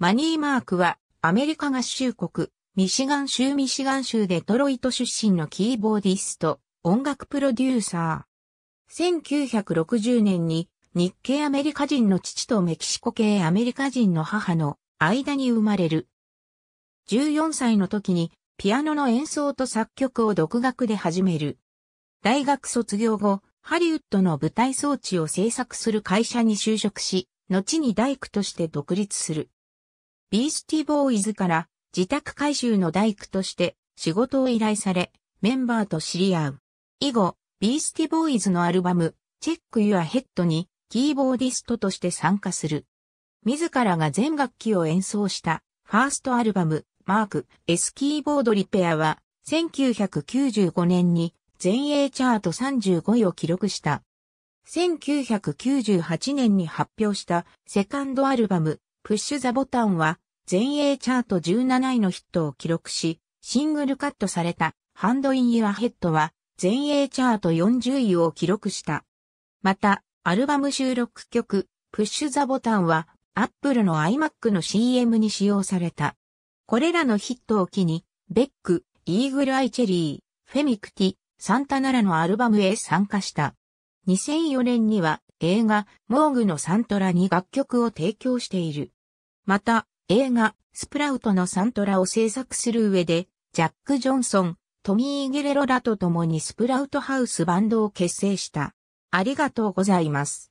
マニー・マークは、アメリカ合衆国、ミシガン州ミシガン州デトロイト出身のキーボーディスト、音楽プロデューサー。1960年に日系アメリカ人の父とメキシコ系アメリカ人の母の間に生まれる。14歳の時にピアノの演奏と作曲を独学で始める。大学卒業後、ハリウッドの舞台装置を制作する会社に就職し、後に大工として独立する。ビースティボーイズから自宅回収の大工として仕事を依頼され、メンバーと知り合う。以後、ビースティボーイズのアルバム、チェック・ユア・ヘッドにキーボーディストとして参加する。自らが全楽器を演奏したファーストアルバム、マーク、S キーボードリペアは、1995年に全英チャート35位を記録した。1998年に発表したセカンドアルバム、プッシュザボタンは、全英チャート17位のヒットを記録し、シングルカットされた、ハンドインユアヘッドは、全英チャート40位を記録した。また、アルバム収録曲、プッシュザボタンは、アップルの iMac の CM に使用された。これらのヒットを機に、ベック、イーグルアイチェリー、フェミクティ、サンタナラのアルバムへ参加した。2004年には映画、モーグのサントラに楽曲を提供している。また、映画、スプラウトのサントラを制作する上で、ジャック・ジョンソン、トミー・ゲレロらと共にスプラウトハウスバンドを結成した。ありがとうございます。